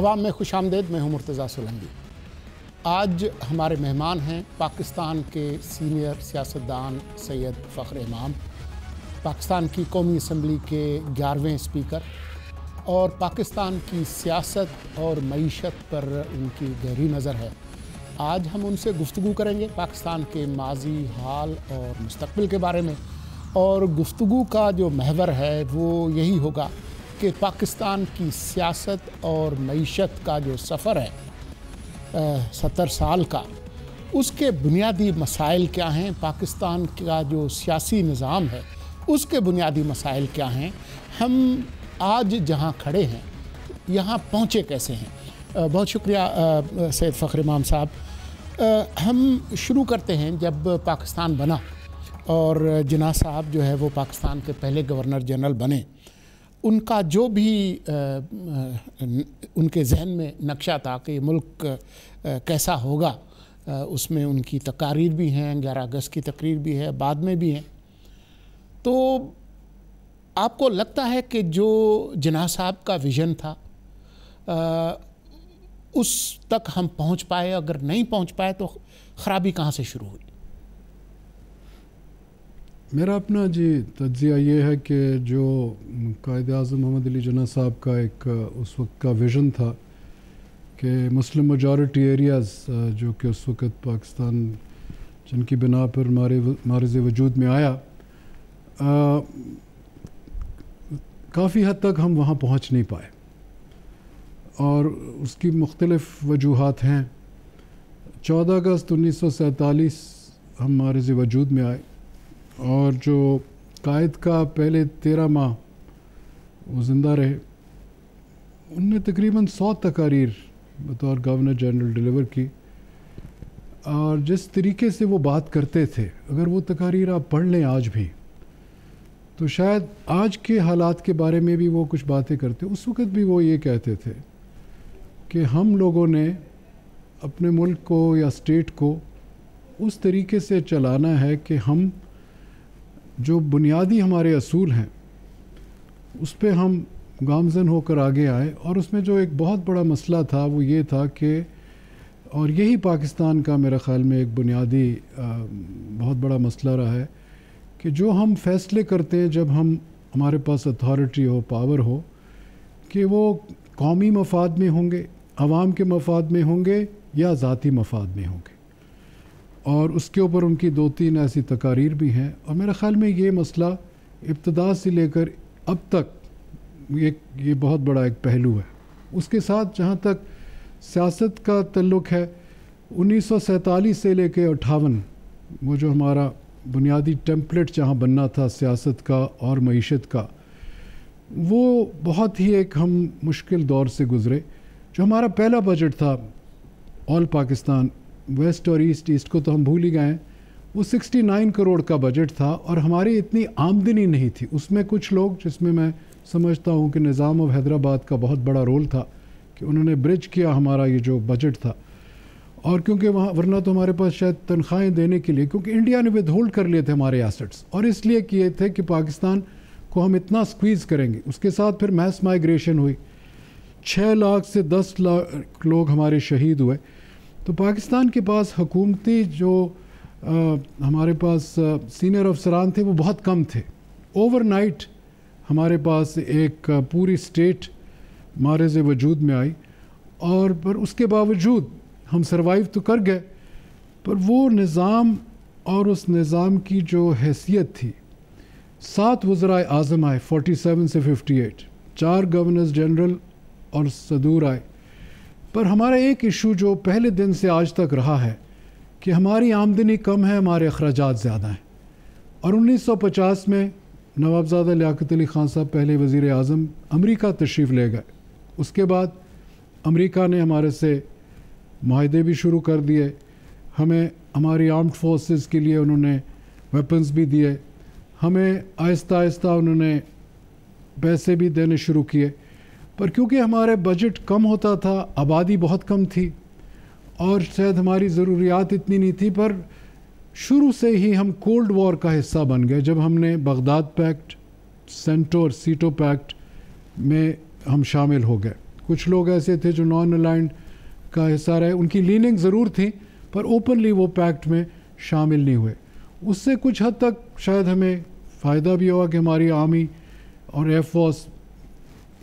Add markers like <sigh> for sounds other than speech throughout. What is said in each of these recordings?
अवाम में खुश आमदेद मैं हूँ मुर्तज़ा सोलंगी आज हमारे मेहमान हैं पाकिस्तान के सीनियर सियासतदान सैयद फ़ख्र इमाम पाकिस्तान की कौमी असम्बली के ग्यारहवें स्पीकर और पाकिस्तान की सियासत और मीशत पर उनकी गहरी नज़र है आज हम उनसे गुफ्तु करेंगे पाकिस्तान के माजी हाल और मुस्तबिल के बारे में और गुफ्तु का जो महवर है वो यही होगा कि पाकिस्तान की सियासत और मीशत का जो सफ़र है सत्तर साल का उसके बुनियादी मसाइल क्या हैं पाकिस्तान का जो सियासी निज़ाम है उसके बुनियादी मसाइल क्या हैं हम आज जहाँ खड़े हैं यहाँ पहुँचे कैसे हैं बहुत शुक्रिया सैद फ़ख्र इमाम साहब हम शुरू करते हैं जब पाकिस्तान बना और जिना साहब जो है वो पाकिस्तान के पहले गवर्नर जनरल बने उनका जो भी उनके जहन में नक्शा था कि मुल्क कैसा होगा उसमें उनकी तकारीर भी हैं ग्यारह अगस्त की तकरीर भी है बाद में भी हैं तो आपको लगता है कि जो जना साहब का विज़न था आ, उस तक हम पहुंच पाए अगर नहीं पहुंच पाए तो ख़राबी कहाँ से शुरू हुई मेरा अपना जी तजिया ये है कि जो कायद अजम मोहम्मद अली जना साहब का एक उस वक्त का विज़न था कि मुस्लिम मजारटी एरियाज़ जो कि उस वक्त पाकिस्तान जिनकी बिना पर मारे मारज वजूद में आया काफ़ी हद तक हम वहाँ पहुँच नहीं पाए और उसकी मुख्तलफ़ वजूहत हैं चौदह अगस्त उन्नीस सौ सैंतालीस हम मारज वजूद में आए और जो कायद का पहले तेरह माह वो ज़िंदा रहे उनने तकरीबन सौ तकारीर बतौर गवर्नर जनरल डिलीवर की और जिस तरीके से वो बात करते थे अगर वो तकारीर आप पढ़ लें आज भी तो शायद आज के हालात के बारे में भी वो कुछ बातें करते उस वक़्त भी वो ये कहते थे कि हम लोगों ने अपने मुल्क को या स्टेट को उस तरीके से चलाना है कि हम जो बुनियादी हमारे असूल हैं उस पर हम गामजन होकर आगे आए और उसमें जो एक बहुत बड़ा मसला था वो ये था कि और यही पाकिस्तान का मेरा ख़्याल में एक बुनियादी बहुत बड़ा मसला रहा है कि जो हम फैसले करते हैं जब हम हमारे पास अथॉरिटी हो पावर हो कि वो कौमी मफाद में होंगे आवाम के मफाद में होंगे या ज़ाती मफाद में होंगे और उसके ऊपर उनकी दो तीन ऐसी तकारीर भी हैं और मेरे ख़्याल में ये मसला इब्तदा से लेकर अब तक एक ये बहुत बड़ा एक पहलू है उसके साथ जहाँ तक सियासत का तल्लुक है उन्नीस से लेकर अट्ठावन वो जो हमारा बुनियादी टेम्पलेट जहाँ बनना था सियासत का और मीशत का वो बहुत ही एक हम मुश्किल दौर से गुज़रे जो हमारा पहला बजट था ऑल पाकिस्तान वेस्ट और ईस्ट ईस्ट को तो हम भूल ही गए वो 69 करोड़ का बजट था और हमारी इतनी आमदनी नहीं थी उसमें कुछ लोग जिसमें मैं समझता हूँ कि निज़ाम ऑफ हैदराबाद का बहुत बड़ा रोल था कि उन्होंने ब्रिज किया हमारा ये जो बजट था और क्योंकि वहाँ वरना तो हमारे पास शायद तनख्वाहें देने के लिए क्योंकि इंडिया ने विद होल्ड कर लिए थे हमारे एसेट्स और इसलिए किए थे कि पाकिस्तान को हम इतना स्क्वीज़ करेंगे उसके साथ फिर मैस माइग्रेशन हुई छः लाख से दस लाख लोग हमारे शहीद हुए तो पाकिस्तान के पास हकूमती जो आ, हमारे पास आ, सीनियर अफसरान थे वो बहुत कम थे ओवरनाइट हमारे पास एक पूरी स्टेट मारज वजूद में आई और पर उसके बावजूद हम सरवाइव तो कर गए पर वो निज़ाम और उस निज़ाम की जो हैसियत थी सात वज्रा आज़म आए 47 से 58 चार गवर्नर जनरल और सदूर आए पर हमारा एक इशू जो पहले दिन से आज तक रहा है कि हमारी आमदनी कम है हमारे अखराज ज़्यादा हैं और 1950 में नवाबजादा लियाकत अली ख़ान साहब पहले वज़ी अजम अमरीका तशरीफ़ ले गए उसके बाद अमरीका ने हमारे से माहदे भी शुरू कर दिए हमें हमारी आर्म्ड फोर्सेस के लिए उन्होंने वेपन्स भी दिए हमें आहिस्ता आहिस्ता उन्होंने पैसे भी देने शुरू किए पर क्योंकि हमारे बजट कम होता था आबादी बहुत कम थी और शायद हमारी ज़रूरियात इतनी नहीं थी पर शुरू से ही हम कोल्ड वॉर का हिस्सा बन गए जब हमने बगदाद पैक्ट सेंटो और सीटो पैक्ट में हम शामिल हो गए कुछ लोग ऐसे थे जो नॉन अलाइंड का हिस्सा रहे उनकी लीनिंग ज़रूर थी पर ओपनली वो पैक्ट में शामिल नहीं हुए उससे कुछ हद तक शायद हमें फ़ायदा भी हुआ कि हमारी आर्मी और एयरफोर्स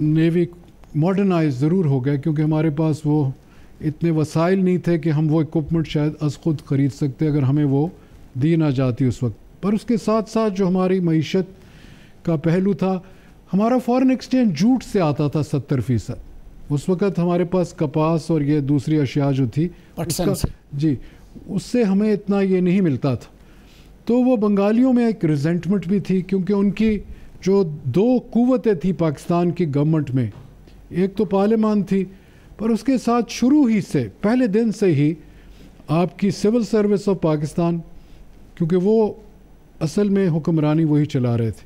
नेवी मॉडर्नाइज ज़रूर हो गया क्योंकि हमारे पास वो इतने वसाइल नहीं थे कि हम वो इक्वमेंट शायद अस खुद ख़रीद सकते अगर हमें वो दी ना जाती उस वक्त पर उसके साथ साथ जो हमारी मीशत का पहलू था हमारा फॉरेन एक्सचेंज जूट से आता था सत्तर फ़ीसद उस वक़्त हमारे पास कपास और ये दूसरी अशिया जो थी उसका, जी उससे हमें इतना ये नहीं मिलता था तो वो बंगालियों में एक रिजेंटमेंट भी थी क्योंकि उनकी जो दो कुवतें थी पाकिस्तान की गवर्नमेंट में एक तो पार्लियामान थी पर उसके साथ शुरू ही से पहले दिन से ही आपकी सिविल सर्विस ऑफ पाकिस्तान क्योंकि वो असल में हुक्मरानी वही चला रहे थे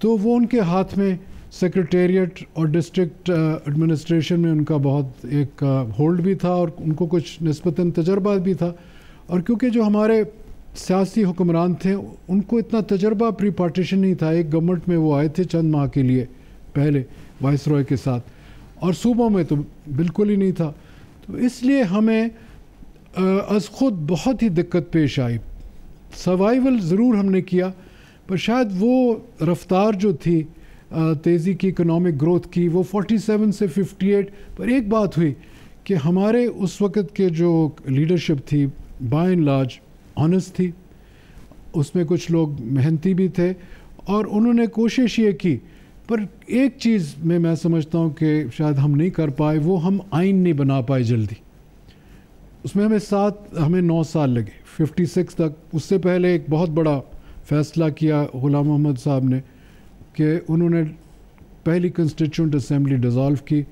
तो वो उनके हाथ में सेक्रटेरिएट और डिस्ट्रिक्ट एडमिनिस्ट्रेशन uh, में उनका बहुत एक होल्ड uh, भी था और उनको कुछ नस्बता तजर्बा भी था और क्योंकि जो हमारे सियासी हुक्मरान थे उनको इतना तजर्बा प्री पार्टीशन नहीं था एक गवर्नमेंट में वो आए थे चंद माह के लिए पहले वाइस रॉय के साथ और सूबों में तो बिल्कुल ही नहीं था तो इसलिए हमें अज खुद बहुत ही दिक्कत पेश आई सर्वाइवल ज़रूर हमने किया पर शायद वो रफ्तार जो थी तेज़ी की इकोनॉमिक ग्रोथ की वो 47 से 58 पर एक बात हुई कि हमारे उस वक़्त के जो लीडरशिप थी बाय एंड लार्ज ऑनेस्ट थी उसमें कुछ लोग मेहनती भी थे और उन्होंने कोशिश ये की पर एक चीज़ में मैं समझता हूँ कि शायद हम नहीं कर पाए वो हम आइन नहीं बना पाए जल्दी उसमें हमें सात हमें नौ साल लगे 56 तक उससे पहले एक बहुत बड़ा फ़ैसला किया गुलाम मोहम्मद साहब ने कि उन्होंने पहली कंस्टिट्यूंट असम्बली डिज़ोल्व की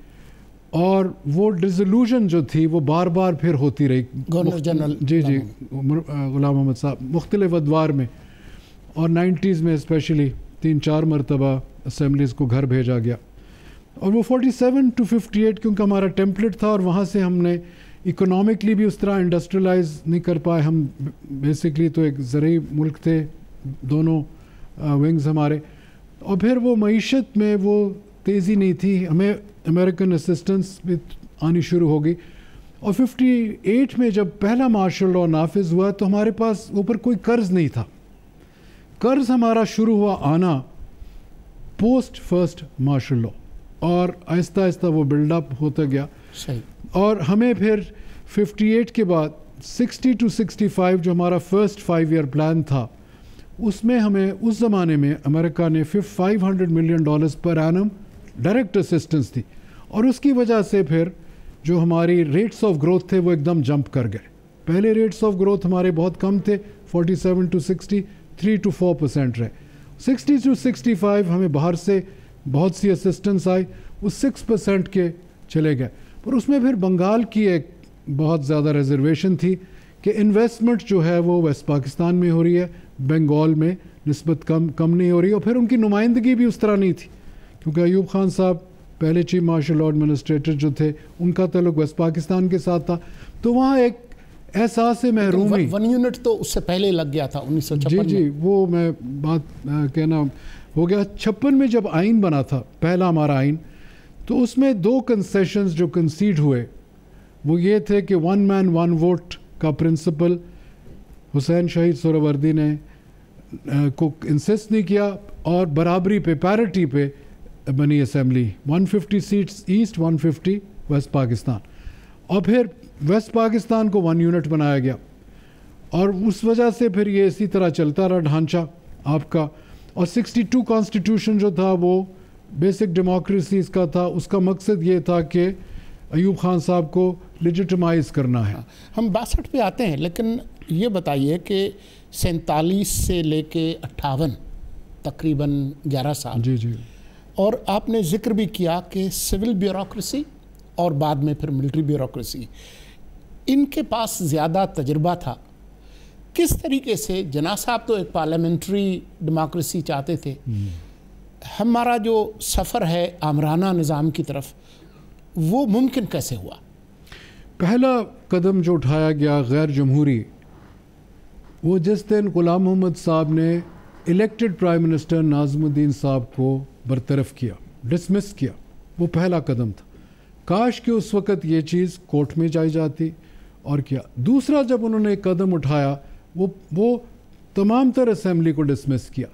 और वो डिजोल्यूशन जो थी वो बार बार फिर होती रही गवर्नर जनरल जी जी गुलाम मोहम्मद साहब मुख्तलिफ अदवार में और नाइन्टीज़ में स्पेशली तीन चार मरतबा असम्बलीज़ को घर भेजा गया और वो 47 टू 58 क्योंकि हमारा टेम्पलेट था और वहाँ से हमने इकोनॉमिकली भी उस तरह इंडस्ट्रियलाइज नहीं कर पाए हम बेसिकली तो एक ज़रूरी मुल्क थे दोनों विंग्स हमारे और फिर वो मीशत में वो तेज़ी नहीं थी हमें अमेरिकन असिस्टेंस भी आनी शुरू हो गई और 58 में जब पहला मार्शल लॉ नाफिज हुआ तो हमारे पास ऊपर कोई कर्ज नहीं था कर्ज हमारा शुरू हुआ आना पोस्ट फर्स्ट मार्शल लॉ और आहिस्ता आहिस्ता वो बिल्डअप होता गया सही और हमें फिर 58 के बाद 60 टू 65 जो हमारा फर्स्ट फाइव ईयर प्लान था उसमें हमें उस ज़माने में अमेरिका ने फिफ 500 मिलियन डॉलर्स पर एनम डायरेक्ट असिस्टेंस थी और उसकी वजह से फिर जो हमारी रेट्स ऑफ ग्रोथ थे वो एकदम जंप कर गए पहले रेट्स ऑफ ग्रोथ हमारे बहुत कम थे 47 to 60 three to four percent रहे 60 टू 65 हमें बाहर से बहुत सी असिस्टेंस आई वो सिक्स परसेंट के चले गए पर उसमें फिर बंगाल की एक बहुत ज़्यादा रिजर्वेशन थी कि इन्वेस्टमेंट जो है वो वेस्ट पाकिस्तान में हो रही है बंगाल में नस्बत कम कम नहीं हो रही और फिर उनकी नुमाइंदगी भी उस तरह नहीं थी क्योंकि अयूब खान साहब पहले चीफ मार्शल लॉ एडमिनिस्ट्रेटर जो थे उनका तल्लुक वेस्ट पाकिस्तान के साथ था तो वहाँ एक एहसास महरूमी तो वन यूनिट तो उससे पहले लग गया था उन्नीस जी जी वो मैं बात कहना हो गया छप्पन में जब आइन बना था पहला हमारा आइन तो उसमें दो कंसेशन जो कंसीड हुए वो ये थे कि वन मैन वन वोट का प्रिंसिपल हुसैन शहीद सोरावर्दी ने आ, को इंसिस्ट नहीं किया और बराबरी पे पैरिटी पे बनी assembly 150 seats east 150 west Pakistan और फिर वेस्ट पाकिस्तान को वन यूनिट बनाया गया और उस वजह से फिर ये इसी तरह चलता रहा ढांचा आपका और 62 कॉन्स्टिट्यूशन जो था वो बेसिक डेमोक्रेसी का था उसका मकसद ये था कि अयूब खान साहब को लिजिटमाइज करना है हम बासठ पे आते हैं लेकिन ये बताइए कि सैतालीस से लेके अट्ठावन तकरीबन ग्यारह साल जी जी और आपने जिक्र भी किया कि सिविल ब्यूरोसी और बाद में फिर मिलिट्री ब्यूरोसी इनके पास ज़्यादा तजर्बा था किस तरीके से जना साहब तो एक पार्लियामेंट्री डेमोक्रेसी चाहते थे हमारा जो सफ़र है आमराना निज़ाम की तरफ वो मुमकिन कैसे हुआ पहला कदम जो उठाया गया गैर जमहूरी वो जिस दिन गुलाम मोहम्मद साहब ने इलेक्टेड प्राइम मिनिस्टर नाजमुद्दीन साहब को बरतरफ किया डिसमिस किया वो पहला कदम था काश कि उस वक़्त ये चीज़ कोर्ट में जाई जाती और किया दूसरा जब उन्होंने कदम उठाया वो वो तमाम तर असम्बली को डिसमिस किया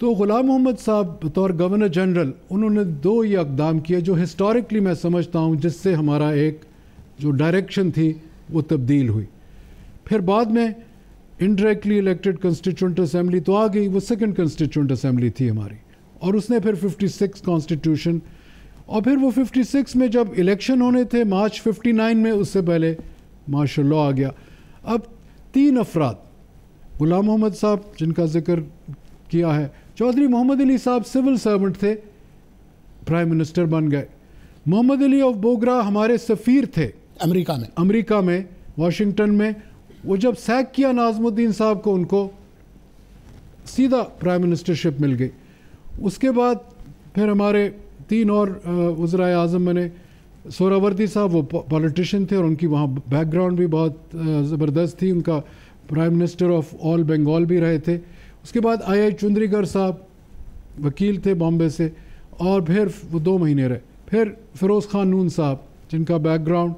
तो ग़ुलाम मोहम्मद साहब बतौर गवर्नर जनरल उन्होंने दो ये अकदाम किए जो हिस्टोरिकली मैं समझता हूँ जिससे हमारा एक जो डायरेक्शन थी वो तब्दील हुई फिर बाद में इनडायरेक्टली इलेक्टेड कंस्टिट्यूंट असम्बली तो आ गई वो सेकेंड कंस्टिट्यूंट असम्बली थी हमारी और उसने फिर 56 कॉन्स्टिट्यूशन और फिर वो 56 में जब इलेक्शन होने थे मार्च 59 में उससे पहले मार्शल लॉ आ गया अब तीन अफराद गुलाम मोहम्मद साहब जिनका जिक्र किया है चौधरी मोहम्मद अली साहब सिविल सर्वेंट थे प्राइम मिनिस्टर बन गए मोहम्मद अली ऑफ बोगरा हमारे सफ़ीर थे अमेरिका में अमेरिका में वाशिंगटन में वो जब सैक किया नाजमुद्दीन साहब को उनको सीधा प्राइम मिनिस्टरशिप मिल गई उसके बाद फिर हमारे तीन और वज्रा आज़म बने सोरावर्ती साहब वो पॉलिटिशियन थे और उनकी वहाँ बैकग्राउंड भी बहुत ज़बरदस्त थी उनका prime minister of all Bengal भी रहे थे उसके बाद आई आई चुंद्रीगर साहब वकील थे बॉम्बे से और फिर वो दो महीने रहे फिर फिरोज़ खान नून साहब जिनका बैकग्राउंड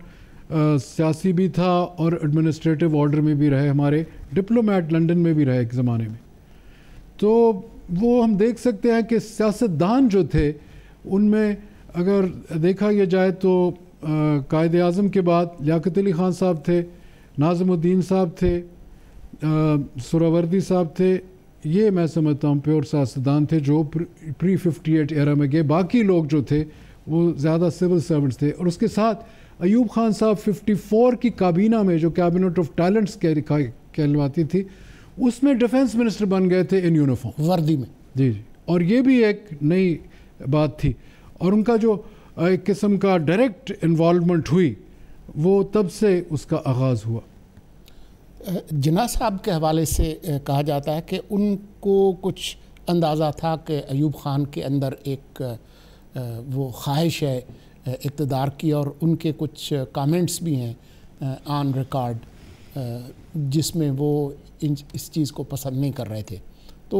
सियासी भी था और एडमिनिस्ट्रेटिव ऑर्डर में भी रहे हमारे डिप्लोमेट लंदन में भी रहे एक ज़माने में तो वो हम देख सकते हैं कि सियासतदान जो थे उनमें अगर देखा यह जाए तो कायद अजम के बाद लियात अली ख़ान साहब थे नाजमुद्दीन साहब थे सुरावर्दी साहब थे ये मैं समझता हूँ प्योर सियासतदान थे जो प्री फिफ्टी एट एरा में गए बाकी लोग जो थे वो ज़्यादा सिविल सर्वेंट्स थे और उसके साथ अयूब खान साहब 54 की काबीना में जो कैबिनेट ऑफ टैलेंट्स कह कहलवाती थी उसमें डिफेंस मिनिस्टर बन गए थे इन यूनिफॉर्म वर्दी में जी जी और ये भी एक नई बात थी और उनका जो एक किस्म का डायरेक्ट इन्वॉलमेंट हुई वो तब से उसका आगाज़ हुआ जना साहब के हवाले से कहा जाता है कि उनको कुछ अंदाज़ा था कि अयूब ख़ान के अंदर एक वो ख्वाहिश है इकतदार की और उनके कुछ कमेंट्स भी हैं ऑन रिकॉर्ड जिसमें वो इन इस चीज़ को पसंद नहीं कर रहे थे तो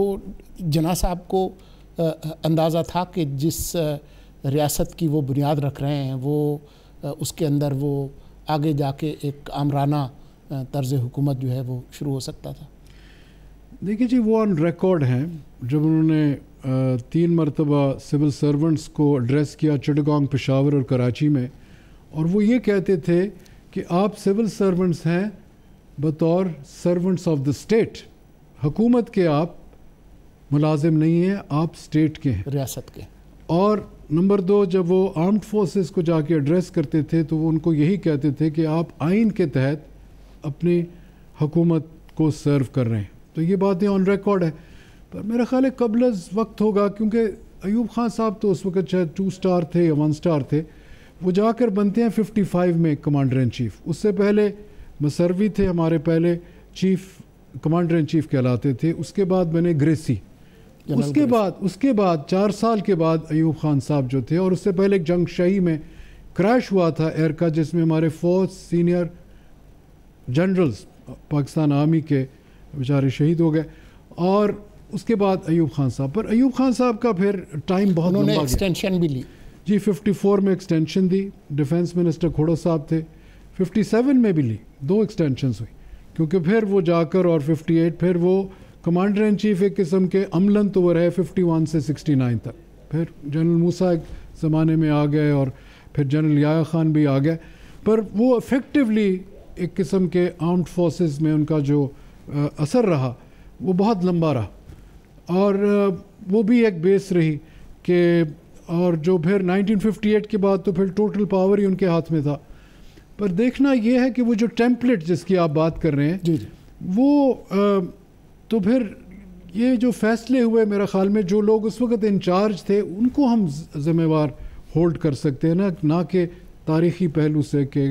जना साहब को अंदाज़ा था कि जिस रियासत की वो बुनियाद रख रहे हैं वो उसके अंदर वो आगे जाके एक आमराना तर्ज हुकूमत जो है वो शुरू हो सकता था देखिए जी वो ऑन रिकॉर्ड हैं जब उन्होंने तीन मरतबा सिविल सर्वेंट्स को एड्रेस किया चिडगोंग पेशावर और कराची में और वो ये कहते थे कि आप सिविल सर्वेंट्स हैं बतौर सर्वेंट्स ऑफ द स्टेट हुकूमत के आप मुलाजिम नहीं हैं आप स्टेट के हैं रियासत के और नंबर दो जब वो आर्म्ड फोर्सेस को जाके एड्रेस करते थे तो वो उनको यही कहते थे कि आप आइन के तहत अपनी हुकूमत को सर्व कर रहे हैं तो ये बातें ऑन रिकॉर्ड है पर मेरा ख्याल है कबल वक्त होगा क्योंकि अयूब खान साहब तो उस वक्त शायद टू स्टार थे या वन स्टार थे वो जाकर बनते हैं 55 में कमांडर इन चीफ उससे पहले मसरवी थे हमारे पहले चीफ कमांडर इन चीफ कहलाते थे उसके बाद मैंने ग्रेसी उसके बाद उसके बाद चार साल के बाद अयूब खान साहब जो थे और उससे पहले एक जंग शही में क्रैश हुआ था एयर का जिसमें हमारे फौज सीनियर जनरल्स पाकिस्तान आर्मी के बेचारे शहीद हो गए और उसके बाद अयूब खान साहब पर अयूब खान साहब का फिर टाइम बहुत एक्सटेंशन भी ली जी 54 में एक्सटेंशन दी डिफेंस मिनिस्टर खोड़ा साहब थे 57 में भी ली दो एक्सटेंशंस हुई क्योंकि फिर वो जाकर और 58 फिर वो कमांडर इन चीफ एक किस्म के अमलन तो वह रहे 51 से 69 तक फिर जनरल मूसा एक ज़माने में आ गए और फिर जनरल याया खान भी आ गए पर वो इफ़ेक्टिवली एक किस्म के आर्म्ड फोर्सेस में उनका जो आ, असर रहा वो बहुत लंबा रहा और आ, वो भी एक बेस रही कि और जो फिर 1958 के बाद तो फिर टोटल पावर ही उनके हाथ में था पर देखना यह है कि वो जो टेम्पलेट जिसकी आप बात कर रहे हैं जी जी वो आ, तो फिर ये जो फैसले हुए मेरा ख्याल में जो लोग उस वक्त इंचार्ज थे उनको हम जिम्मेवार होल्ड कर सकते हैं ना ना कि तारीखी पहलू से कि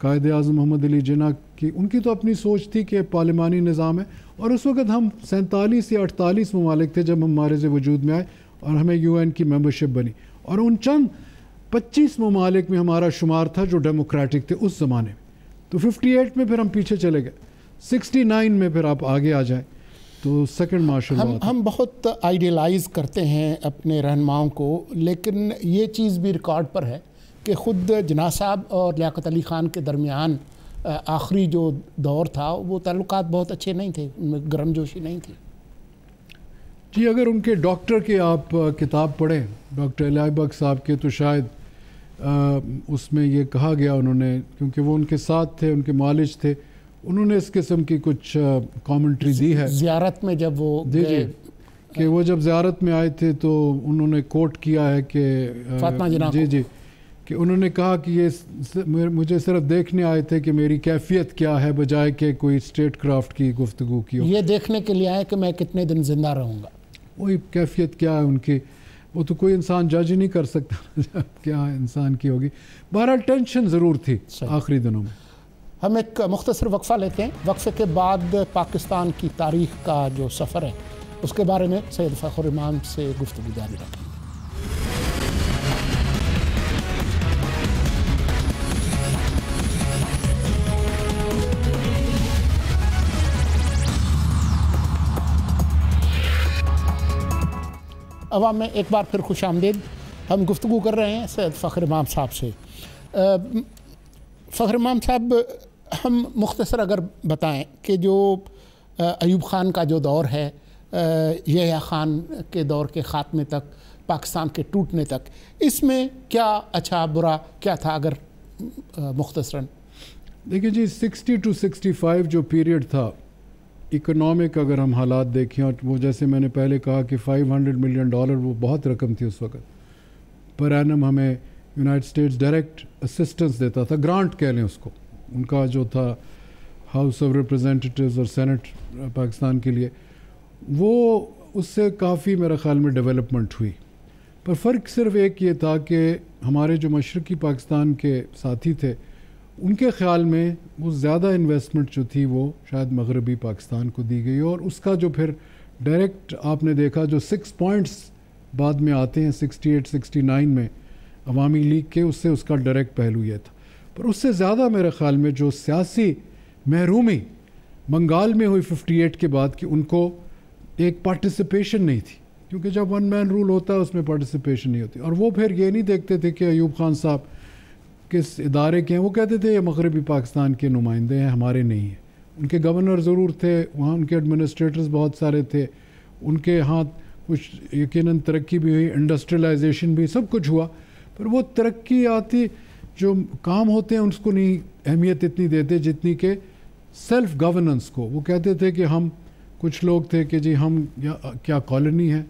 कायद अजम मोहम्मद अली जना की उनकी तो अपनी सोच थी कि पार्लिमानी निज़ाम है और उस वक्त हम सैंतालीस या अड़तालीस ममालिक थे जब हम हमारे से वजूद में आए और हमें यू एन की मेम्बरशिप बनी और उन चंद पच्चीस ममालिक में हमारा शुमार था जो डेमोक्रेटिक थे उस ज़माने में तो फिफ्टी एट में फिर हम पीछे चले गए सिक्सटी नाइन में फिर आप आगे आ जाएँ तो सेकंड मार्शल हम हम बहुत आइडियलाइज करते हैं अपने रहनुमाओं को लेकिन ये चीज़ भी रिकॉर्ड पर है कि ख़ुद जना साहब और लियाकत अली ख़ान के दरमियान आखिरी जो दौर था वो ताल्लुक बहुत अच्छे नहीं थे उनमें गर्मजोशी नहीं थी जी अगर उनके डॉक्टर के आप किताब पढ़ें डॉक्टर इलाबक साहब के तो शायद उसमें ये कहा गया उन्होंने क्योंकि वो उनके साथ थे उनके मालिज थे उन्होंने इस किस्म की कुछ कमेंट्री दी है ज़्यारत में जब वो जी जी कि वो जब ज़्यारत में आए थे तो उन्होंने कोट किया है कि जी जी कि उन्होंने कहा कि ये मुझे सिर्फ देखने आए थे कि मेरी कैफियत क्या है बजाय के कोई स्टेट क्राफ्ट की गुफ्तु की ये देखने के लिए आए कि मैं कितने दिन ज़िंदा रहूँगा वही कैफियत क्या है उनकी वो तो कोई इंसान जज ही नहीं कर सकता <laughs> क्या इंसान की होगी बहरहाल टेंशन ज़रूर थी आखिरी दिनों में हम एक मुख्तर वक्फ़ा लेते हैं वक्फ़े के बाद पाकिस्तान की तारीख का जो सफ़र है उसके बारे में सैद फ़खर इमाम से गुफ्तु जारी रखें अवाम में एक बार फिर खुश आमदेद हम गुफ्तु कर रहे हैं सैद फ़ख्र इमाम साहब से फ़ख्र इमाम साहब हम मुख्तसर अगर बताएं कि जो अयूब ख़ान का जो दौर है यह ख़ान के दौर के ख़ात्मे तक पाकिस्तान के टूटने तक इसमें क्या अच्छा बुरा क्या था अगर मुख्तसरा देखिए जी 60 टू 65 जो पीरियड था इकोनॉमिक अगर हम हालात देखें और वो जैसे मैंने पहले कहा कि 500 मिलियन डॉलर वो बहुत रकम थी उस वक्त पर एनम हमें यूनाइट स्टेट्स डायरेक्ट असिस्टेंस देता था ग्रांट कह लें उसको उनका जो था हाउस ऑफ रिप्रेजेंटेटिव्स और सेनेट पाकिस्तान के लिए वो उससे काफ़ी मेरा ख़्याल में डेवलपमेंट हुई पर फ़र्क सिर्फ एक ये था कि हमारे जो मशरक़ी पाकिस्तान के साथी थे उनके ख्याल में वो ज़्यादा इन्वेस्टमेंट जो थी वो शायद मगरबी पाकिस्तान को दी गई और उसका जो फिर डायरेक्ट आपने देखा जो सिक्स पॉइंट्स बाद में आते हैं सिक्सटी एट सिक्सटी नाइन में अवामी लीग के उससे उसका डायरेक्ट पहलू यह था पर उससे ज़्यादा मेरे ख्याल में जो सियासी महरूमी बंगाल में हुई फिफ्टी एट के बाद कि उनको एक पार्टिसिपेशन नहीं थी क्योंकि जब वन मैन रूल होता है उसमें पार्टिसिपेशन नहीं होती और वो फिर ये नहीं देखते थे कि अयूब खान साहब किस इदारे के हैं वो कहते थे ये मगरबी पाकिस्तान के नुमाइंदे हैं हमारे नहीं हैं उनके गवर्नर ज़रूर थे वहाँ उनके एडमिनिस्ट्रेटर्स बहुत सारे थे उनके हाथ कुछ यकीन तरक्की भी हुई इंडस्ट्रियलाइजेशन भी सब कुछ हुआ पर वो तरक्याती जो काम होते हैं उसको नहीं अहमियत इतनी देते जितनी के सेल्फ गवर्नेंस को वो कहते थे कि हम कुछ लोग थे कि जी हम क्या कॉलोनी है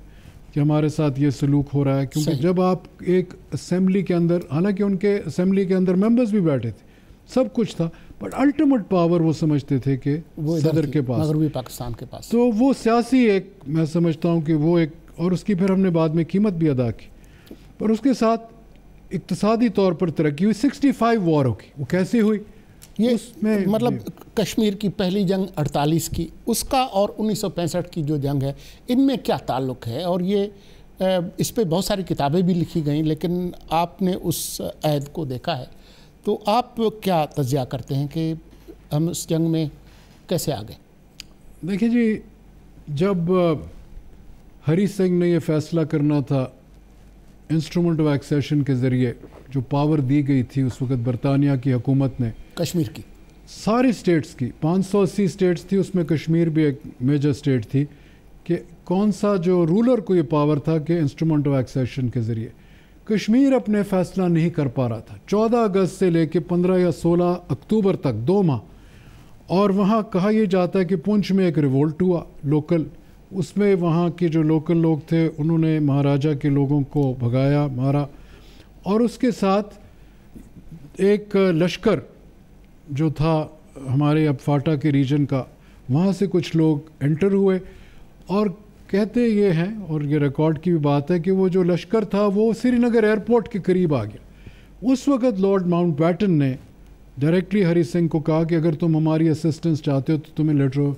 कि हमारे साथ ये सलूक हो रहा है क्योंकि जब आप एक असम्बली के अंदर हालांकि उनके असम्बली के अंदर मेंबर्स भी बैठे थे सब कुछ था बट अल्टीमेट पावर वो समझते थे कि वो सदर के पास पाकिस्तान के पास तो वो सियासी एक मैं समझता हूँ कि वो एक और उसकी फिर हमने बाद में कीमत भी अदा की पर उसके साथ इकतदी तौर पर तरक्की हुई सिक्सटी फाइव वारों की वो कैसे हुई ये मतलब कश्मीर की पहली जंग 48 की उसका और 1965 की जो जंग है इनमें क्या ताल्लुक है और ये इस पर बहुत सारी किताबें भी लिखी गई लेकिन आपने उस अहद को देखा है तो आप क्या तजिया करते हैं कि हम उस जंग में कैसे आ गए देखिए जी जब हरी सिंह ने यह फैसला करना था इंस्ट्रूमेंट ऑफ एक्सेशन के ज़रिए जो पावर दी गई थी उस वक़्त बरतानिया की हुकूमत ने कश्मीर की सारी स्टेट्स की पाँच सौ अस्सी स्टेट्स थी उसमें कश्मीर भी एक मेजर स्टेट थी कि कौन सा जो रूलर को ये पावर था कि इंस्ट्रूमेंट ऑफ एक्सेशन के ज़रिए कश्मीर अपने फैसला नहीं कर पा रहा था चौदह अगस्त से लेकर पंद्रह या सोलह अक्टूबर तक दो माह और वहाँ कहा यह जाता है कि पुंछ में एक रिवोल्ट हुआ लोकल उसमें वहाँ के जो लोकल लोग थे उन्होंने महाराजा के लोगों को भगाया मारा और उसके साथ एक लश्कर जो था हमारे अब फाटा के रीजन का वहाँ से कुछ लोग एंटर हुए और कहते ये हैं और ये रिकॉर्ड की भी बात है कि वो जो लश्कर था वो श्रीनगर एयरपोर्ट के करीब आ गया उस वक़्त लॉर्ड माउंट बैटन ने डायरेक्टली हरी सिंह को कहा कि अगर तुम हमारी असिस्टेंस चाहते हो तो तुम्हें letter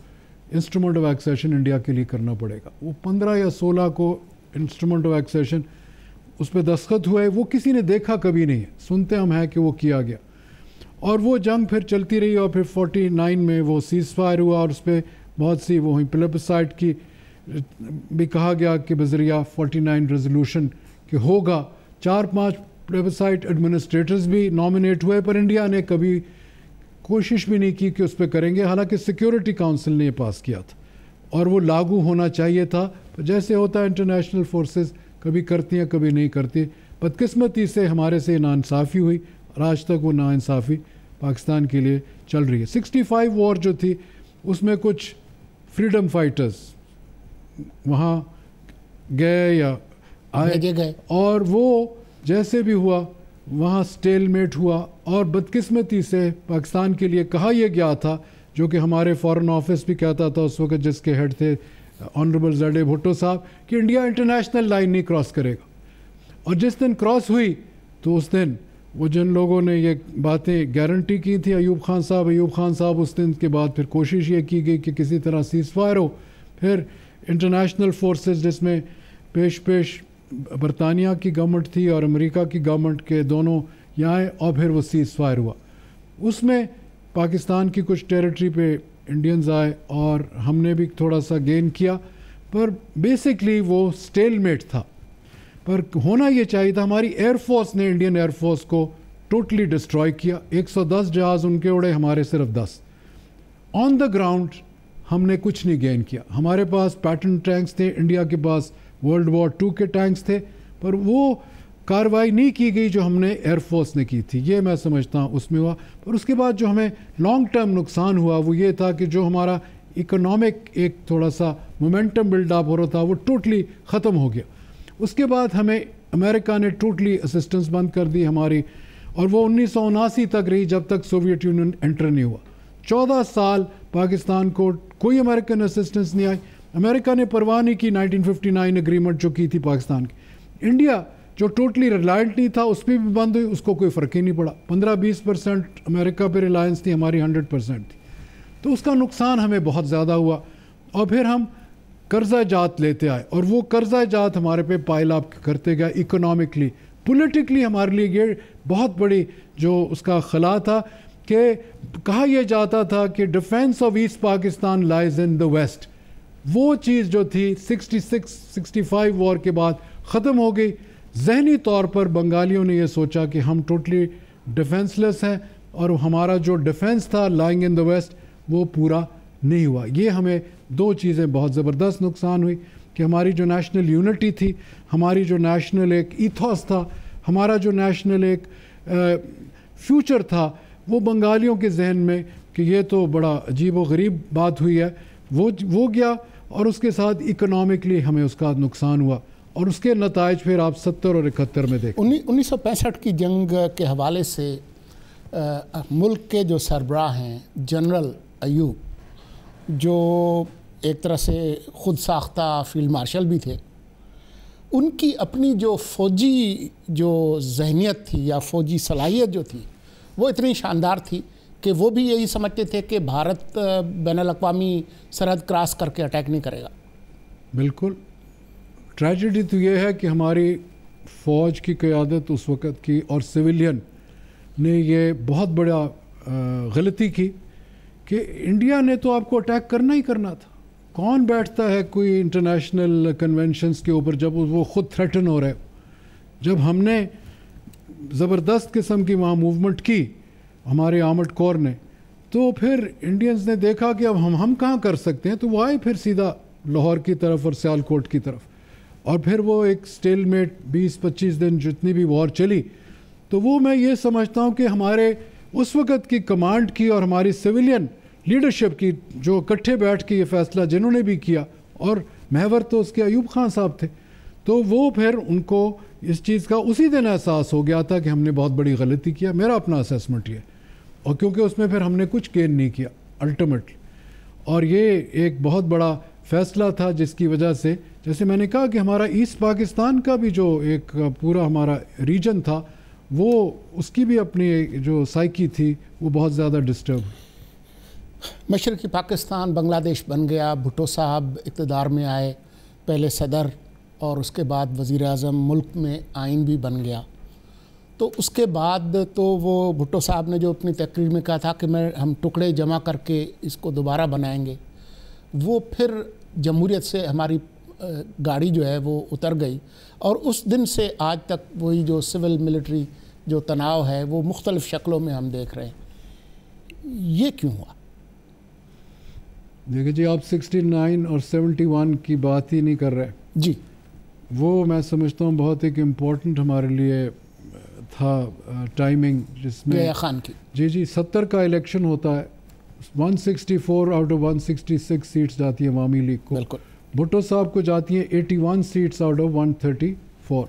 instrument of accession India के लिए करना पड़ेगा वो पंद्रह या सोलह को इंस्ट्रूमेंट ऑफ एक्सेशन उस पर दस्खत हुआ है वो किसी ने देखा कभी नहीं है सुनते हम हैं कि वो किया गया और वो जंग फिर चलती रही और फिर 49 में वो सीज़ फायर हुआ और उस पर बहुत सी वो प्लेबसाइट की भी कहा गया कि बजरिया 49 रेजोल्यूशन के होगा चार पांच प्लेबसाइट एडमिनिस्ट्रेटर्स भी नॉमिनेट हुए पर इंडिया ने कभी कोशिश भी नहीं की कि उस पर करेंगे हालांकि सिक्योरिटी काउंसिल ने यह पास किया था और वो लागू होना चाहिए था पर जैसे होता है इंटरनेशनल फोर्सेज कभी करती हैं कभी नहीं करती बदकिस्मती से हमारे से नाानसाफ़ी हुई और आज तक वो नाानसाफ़ी पाकिस्तान के लिए चल रही है सिक्सटी फाइव वॉर जो थी उसमें कुछ फ्रीडम फाइटर्स वहाँ गए या आए गए और वो जैसे भी हुआ वहाँ स्टेलमेट हुआ और बदकिस्मती से पाकिस्तान के लिए कहा यह गया था जो कि हमारे फॉरेन ऑफिस भी कहता था उस वक्त जिसके हेड थे ऑनरेबल जडे भुट्टो साहब कि इंडिया इंटरनेशनल लाइन नहीं क्रॉस करेगा और जिस दिन क्रॉस हुई तो उस दिन वो जिन लोगों ने ये बातें गारंटी की थी अयूब खान साहब अयूब खान साहब उस दिन के बाद फिर कोशिश ये की गई कि किसी तरह सीज़ फायर हो फिर इंटरनेशनल फोर्सेस जिसमें पेश पेश बरतानिया की गवर्नमेंट थी और अमेरिका की गवर्नमेंट के दोनों यहाँ आए और फिर वो सीज़ फायर हुआ उसमें पाकिस्तान की कुछ टेरिटरी पे इंडियंस आए और हमने भी थोड़ा सा गेन किया पर बेसिकली वो स्टेलमेट था पर होना ये चाहिए था हमारी एयरफोर्स ने इंडियन एयरफोर्स को टोटली डिस्ट्रॉय किया 110 जहाज़ उनके उड़े हमारे सिर्फ 10 ऑन द ग्राउंड हमने कुछ नहीं गेन किया हमारे पास पैटर्न टैंक्स थे इंडिया के पास वर्ल्ड वॉर टू के टैंक्स थे पर वो कार्रवाई नहीं की गई जो हमने एयरफोर्स ने की थी ये मैं समझता हूँ उसमें हुआ और उसके बाद जो हमें लॉन्ग टर्म नुकसान हुआ वो ये था कि जो हमारा इकोनॉमिक एक थोड़ा सा मोमेंटम बिल्डअप हो रहा था वो टोटली ख़त्म हो गया उसके बाद हमें अमेरिका ने टोटली असिस्टेंस बंद कर दी हमारी और वो उन्नीस तक रही जब तक सोवियत यूनियन एंटर नहीं हुआ चौदह साल पाकिस्तान को कोई अमेरिकन असिस्टेंस नहीं आई अमेरिका ने परवाह नहीं की 1959 एग्रीमेंट जो की थी पाकिस्तान की इंडिया जो टोटली रिलायंट नहीं था उस पर भी बंद हुई उसको कोई फ़र्क ही नहीं पड़ा पंद्रह बीस परसेंट अमेरिका पर रिलायंस थी हमारी हंड्रेड परसेंट थी तो उसका नुकसान हमें बहुत ज़्यादा हुआ और फिर हम कर्जा जात लेते आए और वो कर्जा जात हमारे पे पायल आप करते गए इकोनॉमिकली पॉलिटिकली हमारे लिए ये बहुत बड़ी जो उसका खला था कि कहा यह जाता था कि defence of east Pakistan lies in the west वो चीज़ जो थी 66, 65 वॉर के बाद ख़त्म हो गई जहनी तौर पर बंगालियों ने यह सोचा कि हम टोटली डिफेंसलेस हैं और हमारा जो डिफेंस था लाइंग इन द वेस्ट वो पूरा नहीं हुआ ये हमें दो चीज़ें बहुत ज़बरदस्त नुकसान हुई कि हमारी जो नेशनल यूनिटी थी हमारी जो नेशनल एक इथॉस था हमारा जो नेशनल एक फ्यूचर था वो बंगालियों के जहन में कि ये तो बड़ा अजीब व गरीब बात हुई है वो वो गया और उसके साथ इकोनॉमिकली हमें उसका नुकसान हुआ और उसके नतज फिर आप सत्तर और इकहत्तर में देखें उन्नीस सौ पैंसठ की जंग के हवाले से आ, मुल्क के जो सरबराह हैं जनरल अयूब जो एक तरह से ख़ुद साख्ता फील्ड मार्शल भी थे उनकी अपनी जो फ़ौजी जो जहनीत थी या फ़ौजी सलाहियत जो थी वो इतनी शानदार थी कि वो भी यही समझते थे कि भारत बैन अवी सरहद क्रॉस करके अटैक नहीं करेगा बिल्कुल ट्रेजिडी तो ये है कि हमारी फ़ौज की क़्यादत उस वक़्त की और सिविलियन ने ये बहुत बड़ा गलती की कि इंडिया ने तो आपको अटैक करना ही करना था कौन बैठता है कोई इंटरनेशनल कन्वेंशंस के ऊपर जब वो खुद थ्रेटन हो रहे जब हमने ज़बरदस्त किस्म की वहाँ मूवमेंट की हमारे आमट कौर ने तो फिर इंडियंस ने देखा कि अब हम हम कहाँ कर सकते हैं तो वो आए फिर सीधा लाहौर की तरफ और सियालकोट की तरफ और फिर वो एक स्टेलमेट बीस पच्चीस दिन जितनी भी वॉर चली तो वो मैं ये समझता हूँ कि हमारे उस वक़्त की कमांड की और हमारी सिविलियन लीडरशिप की जो इकट्ठे बैठ के ये फैसला जिन्होंने भी किया और महवर तो उसके अयूब खान साहब थे तो वो फिर उनको इस चीज़ का उसी दिन एहसास हो गया था कि हमने बहुत बड़ी गलती किया मेरा अपना असेसमेंट ये और क्योंकि उसमें फिर हमने कुछ गेन नहीं किया अल्टीमेटली और ये एक बहुत बड़ा फैसला था जिसकी वजह से जैसे मैंने कहा कि हमारा ईस्ट पाकिस्तान का भी जो एक पूरा हमारा रीजन था वो उसकी भी अपनी जो साइकी थी वो बहुत ज़्यादा डिस्टर्ब मशरक़ी पाकिस्तान बंग्लादेश बन गया भुटो साहब इकतदार में आए पहले सदर और उसके बाद वज़ी अजम मुल्क में आइन भी बन गया तो उसके बाद तो वो भुट्टो साहब ने जो अपनी तकरीर में कहा था कि मैं हम टुकड़े जमा करके इसको दोबारा बनाएंगे वो फिर जमहूरीत से हमारी गाड़ी जो है वो उतर गई और उस दिन से आज तक वही जो सिविल मिलिट्री जो तनाव है वो मुख्तलिफ़ शक्लों में हम देख रहे हैं ये क्यों हुआ देखिए जी आप 69 और 71 की बात ही नहीं कर रहे जी वो मैं समझता हूँ बहुत एक इम्पोर्टेंट हमारे लिए था टाइमिंग जिसमें खान की जी जी सत्तर का इलेक्शन होता है 164 आउट ऑफ 166 सीट्स जाती है अवामी लीग को भुट्टो साहब को जाती हैं 81 सीट्स आउट ऑफ 134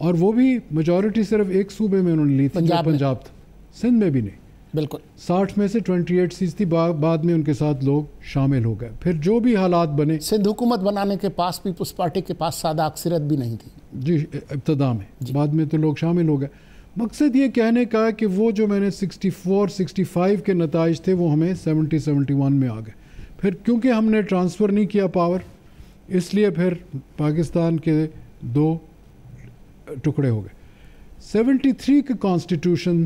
और वो भी मेजोरिटी सिर्फ एक सूबे में उन्होंने ली थी पंजाब था सिंध में भी नहीं बिल्कुल साठ में से ट्वेंटी एट सीट थी बा, बाद में उनके साथ लोग शामिल हो गए फिर जो भी हालात बने सिंध हुकूमत बनाने के पास पीपुल्स पार्टी के पास सादा अक्सरत भी नहीं थी जी इब्तदा में जी। बाद में तो लोग शामिल हो गए मकसद ये कहने का कि वो जो मैंने 64, 65 के नतज थे वो हमें 70, 71 में आ गए फिर क्योंकि हमने ट्रांसफ़र नहीं किया पावर इसलिए फिर पाकिस्तान के दो टुकड़े हो गए 73 के कॉन्स्टिट्यूशन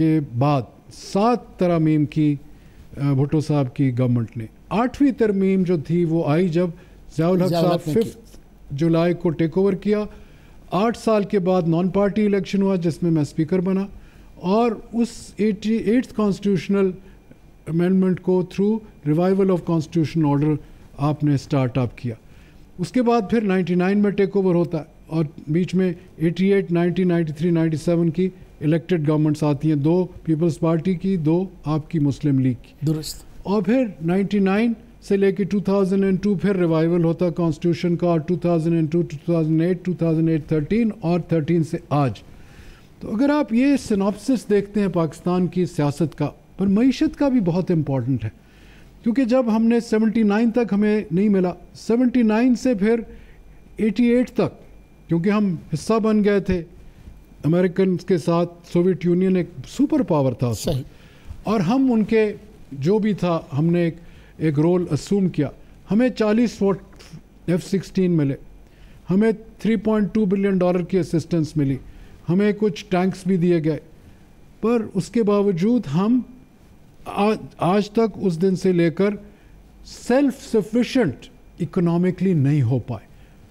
के बाद सात तरमीम की भुट्टो साहब की गवर्नमेंट ने आठवीं तरमीम जो थी वो आई जब जयाल हक साहब फिफ्थ जुलाई को टेक ओवर किया आठ साल के बाद नॉन पार्टी इलेक्शन हुआ जिसमें मैं स्पीकर बना और उस एटी एट्थ कॉन्स्टिट्यूशनल अमेंडमेंट को through revival of constitution order आपने स्टार्टअप आप किया उसके बाद फिर 99 में टेक ओवर होता है और बीच में 88, 90, 93, 97 की इलेक्टेड गवर्नमेंट्स आती हैं दो पीपल्स पार्टी की दो आपकी मुस्लिम लीग की दुरुस्त और फिर 99 से लेके 2002 फिर रिवाइवल होता कॉन्स्टिट्यूशन का और 2002 2008 2008 13 और 13 से आज तो अगर आप ये सिनॉप्सिस देखते हैं पाकिस्तान की सियासत का पर मीशत का भी बहुत इम्पॉर्टेंट है क्योंकि जब हमने 79 तक हमें नहीं मिला 79 से फिर 88 तक क्योंकि हम हिस्सा बन गए थे अमेरिकन के साथ सोवियत यूनियन एक सुपर पावर था सही और हम उनके जो भी था हमने एक एक रोल असूम किया हमें 40 वोट एफ सिक्सटीन मिले हमें 3.2 बिलियन डॉलर की असिस्टेंस मिली हमें कुछ टैंक्स भी दिए गए पर उसके बावजूद हम आ, आज तक उस दिन से लेकर सेल्फ सफिशेंट इकोनॉमिकली नहीं हो पाए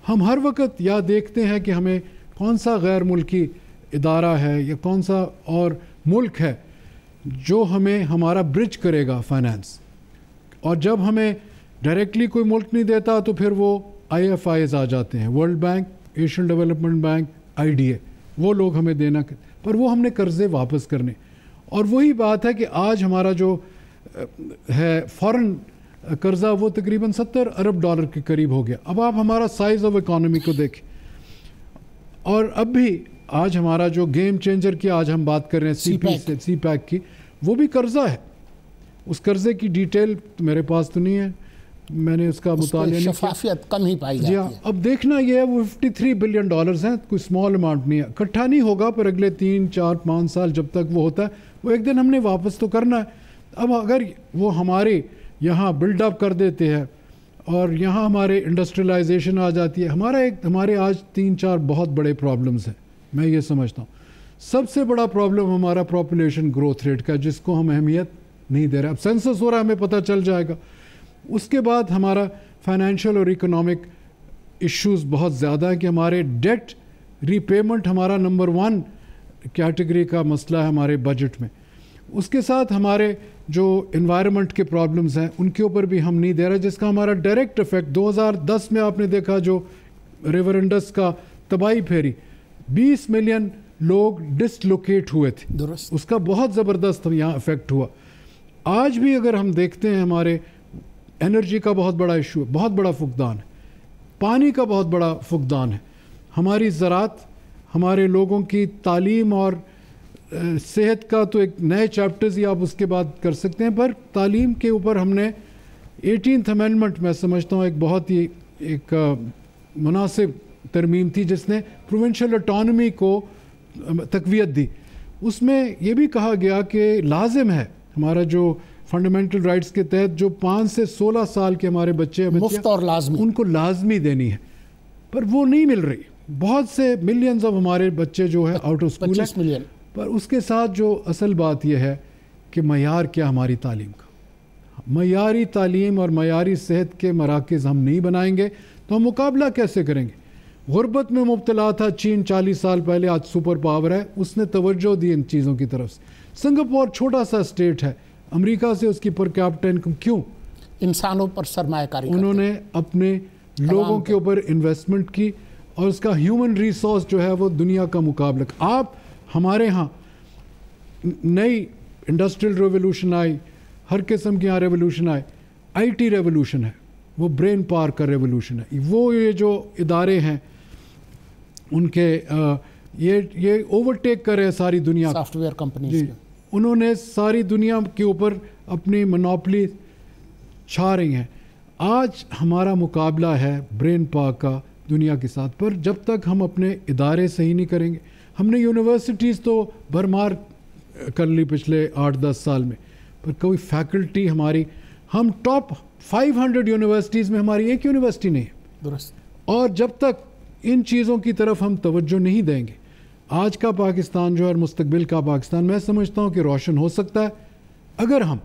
हम हर वक्त या देखते हैं कि हमें कौन सा गैर मुल्की इदारा है या कौन सा और मुल्क है जो हमें हमारा ब्रिज करेगा फाइनेंस और जब हमें डायरेक्टली कोई मुल्क नहीं देता तो फिर वो आई एफ आई आ जाते हैं World Bank Asian Development Bank आई वो लोग हमें देना पर वो हमने कर्ज़े वापस करने और वही बात है कि आज हमारा जो है फॉरेन कर्ज़ा वो तकरीबन सत्तर अरब डॉलर के करीब हो गया अब आप हमारा साइज़ ऑफ इकॉनमी को देखें और अब भी आज हमारा जो गेम चेंजर की आज हम बात कर रहे हैं सी पी सी पैक की वो भी कर्जा है उस कर्जे की डिटेल तो मेरे पास तो नहीं है मैंने उसका मुताल शफाफियत कम ही पाई जी हाँ अब देखना यह है वो 53 बिलियन डॉलर्स हैं कोई स्मॉल अमाउंट नहीं है इकट्ठा नहीं होगा पर अगले तीन चार पाँच साल जब तक वो होता है वो एक दिन हमने वापस तो करना है अब अगर वो हमारे यहाँ बिल्डअप कर देते हैं और यहाँ हमारे इंडस्ट्रियलाइजेशन आ जाती है हमारा एक हमारे आज तीन चार बहुत बड़े प्रॉब्लम्स हैं मैं ये समझता हूँ सबसे बड़ा प्रॉब्लम हमारा पॉपुलेशन ग्रोथ रेट का जिसको हम अहमियत नहीं दे रहे अब सेंसस हो रहा है हमें पता चल जाएगा उसके बाद हमारा फाइनेंशियल और इकोनॉमिक इश्यूज़ बहुत ज़्यादा है कि हमारे डेट रीपेमेंट हमारा नंबर वन कैटेगरी का मसला है हमारे बजट में उसके साथ हमारे जो इन्वायरमेंट के प्रॉब्लम्स हैं उनके ऊपर भी हम नहीं दे रहे जिसका हमारा डायरेक्ट इफेक्ट 2010 में आपने देखा जो रिवर इंडस का तबाही फेरी बीस मिलियन लोग डिसलोकेट हुए थे उसका बहुत ज़बरदस्त यहाँ इफेक्ट हुआ आज भी अगर हम देखते हैं हमारे एनर्जी का बहुत बड़ा इशू है बहुत बड़ा फुकदान है पानी का बहुत बड़ा फुकदान है हमारी ज़रात हमारे लोगों की तालीम और सेहत का तो एक नए चैप्टर्स ही आप उसके बाद कर सकते हैं पर तालीम के ऊपर हमने एटीनथ अमेंडमेंट मैं समझता हूँ एक बहुत ही एक मुनासिब तरमीम थी जिसने प्रोवेंशल अटानमी को तकवीत दी उसमें यह भी कहा गया कि लाजिम है हमारा जो फंडामेंटल राइट्स के तहत जो पाँच से सोलह साल के हमारे बच्चे मुफ्त और लाजमी उनको लाजमी देनी है पर वो नहीं मिल रही बहुत से मिलियंस ऑफ हमारे बच्चे जो है आउट ऑफ स्कूल मिलियन पर उसके साथ जो असल बात यह है कि मैार क्या हमारी तालीम का मैारी तालीम और मैारी सेहत के मराकज़ हम नहीं बनाएंगे तो हम मुकाबला कैसे करेंगे गुरबत में मुबतला था चीन 40 साल पहले आज सुपर पावर है उसने तवज्जो दी इन चीज़ों की तरफ से सिंगापुर छोटा सा स्टेट है अमेरिका से उसकी पर कैपिटा इनकम क्यों इंसानों पर सरमाकारी उन्होंने अपने लोगों के तो- ऊपर इन्वेस्टमेंट की और उसका ह्यूमन रिसोर्स जो है वो दुनिया का मुकाबला आप हमारे यहाँ नई इंडस्ट्रियल रेवोल्यूशन आई हर किस्म के यहाँ रेवोल्यूशन आए आईटी रेवोल्यूशन है वो ब्रेन पार का रेवोल्यूशन है वो ये जो इदारे हैं उनके ये ये ओवरटेक करे सारी दुनिया सॉफ्टवेयर कंपनी उन्होंने सारी दुनिया के ऊपर अपनी मनोपली छा रही हैं आज हमारा मुकाबला है ब्रेन पार्क का दुनिया के साथ पर जब तक हम अपने इदारे सही नहीं करेंगे हमने यूनिवर्सिटीज़ तो भरमार कर ली पिछले आठ दस साल में पर कोई फैकल्टी हमारी हम टॉप 500 यूनिवर्सिटीज़ में हमारी एक यूनिवर्सिटी नहीं है दुरुस्त और जब तक इन चीज़ों की तरफ हम तवज्जो नहीं देंगे आज का पाकिस्तान जो है मुस्तबिल का पाकिस्तान मैं समझता हूँ कि रोशन हो सकता है अगर हम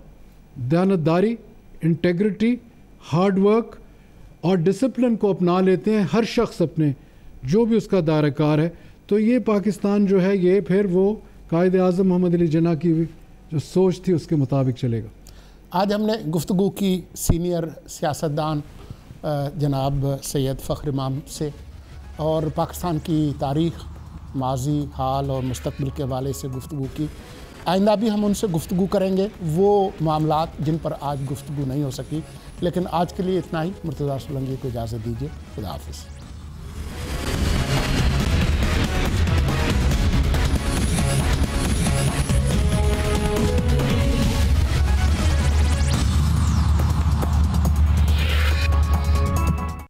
दयानतदारी इंटेग्रिटी हार्डवर्क और डिसिप्लिन को अपना लेते हैं हर शख्स अपने जो भी उसका दायरकार है तो ये पाकिस्तान जो है ये फिर वो कायद अजम मोहम्मद अली जना की जो सोच थी उसके मुताबिक चलेगा आज हमने गुफ्तु की सीनियर सियासतदान जनाब सैयद फ़ख्र इमाम से और पाकिस्तान की तारीख माजी हाल और मुस्तबिल के वाले से गुफ्तु की आइंदा भी हम उनसे गुफ्तु करेंगे वो मामला जिन पर आज गुफ्तु नहीं हो सकी लेकिन आज के लिए इतना ही मुर्तज़ा सोलंगी को इजाज़त दीजिए खुदाफिज